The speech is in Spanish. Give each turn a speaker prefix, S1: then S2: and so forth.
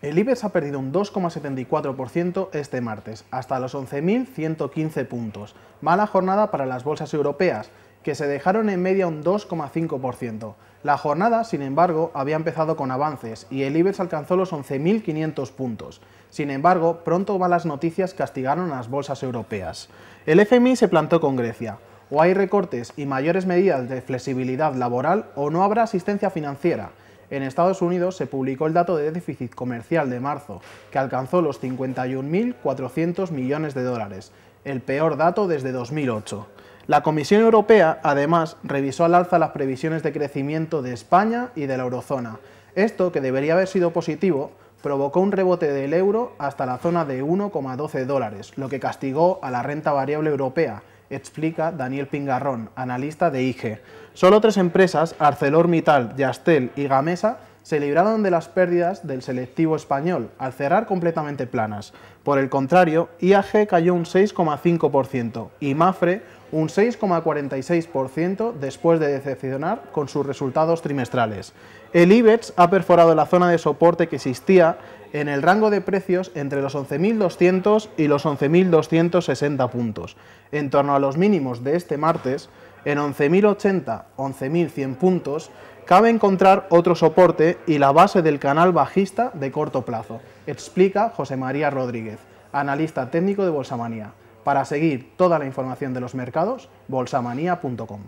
S1: El IBEX ha perdido un 2,74% este martes, hasta los 11.115 puntos. Mala jornada para las bolsas europeas, que se dejaron en media un 2,5%. La jornada, sin embargo, había empezado con avances y el IBEX alcanzó los 11.500 puntos. Sin embargo, pronto malas noticias castigaron a las bolsas europeas. El FMI se plantó con Grecia. O hay recortes y mayores medidas de flexibilidad laboral o no habrá asistencia financiera en Estados Unidos se publicó el dato de déficit comercial de marzo, que alcanzó los 51.400 millones de dólares, el peor dato desde 2008. La Comisión Europea, además, revisó al alza las previsiones de crecimiento de España y de la eurozona. Esto, que debería haber sido positivo, provocó un rebote del euro hasta la zona de 1,12 dólares, lo que castigó a la renta variable europea, explica Daniel Pingarrón, analista de IGE. Solo tres empresas, ArcelorMittal, Yastel y Gamesa, se libraron de las pérdidas del selectivo español, al cerrar completamente planas. Por el contrario, IAG cayó un 6,5% y Mafre un 6,46% después de decepcionar con sus resultados trimestrales. El IBEX ha perforado la zona de soporte que existía en el rango de precios entre los 11.200 y los 11.260 puntos. En torno a los mínimos de este martes, en 11.080, 11.100 puntos, cabe encontrar otro soporte y la base del canal bajista de corto plazo, explica José María Rodríguez, analista técnico de Bolsamanía. Para seguir toda la información de los mercados, bolsamanía.com.